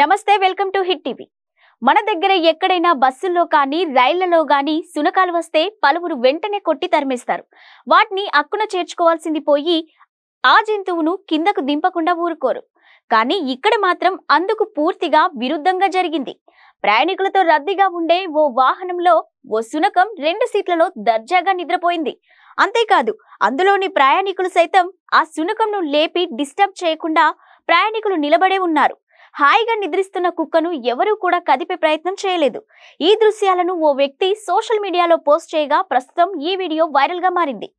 నమస్తే welcome to hit TV మన దగ్గర ఎక్కడైనా బస్సుల్లో కానీ రైళ్లలో కానీ సునకాలు వస్తే పలువురు వెంటనే కొట్టి తరిమేస్తారు వాటిని అక్కున చేర్చుకోవాల్సింది పోయి ఆ జంతువును కిందకు దింపకుండా ఊరుకోరు కానీ ఇక్కడ మాత్రం అందుకు పూర్తిగా విరుద్ధంగా జరిగింది ప్రయాణికులతో రద్దీగా ఉండే ఓ వాహనంలో ఓ సునకం రెండు సీట్లలో దర్జాగా నిద్రపోయింది అంతేకాదు అందులోని ప్రయాణికులు సైతం ఆ సునకంను లేపి డిస్టర్బ్ చేయకుండా ప్రయాణికులు నిలబడే ఉన్నారు హాయిగా నిద్రిస్తున్న కుక్కను ఎవరూ కూడా కదిపే ప్రయత్నం చేయలేదు ఈ దృశ్యాలను ఓ వ్యక్తి సోషల్ మీడియాలో పోస్ట్ చేయగా ప్రస్తుతం ఈ వీడియో వైరల్గా మారింది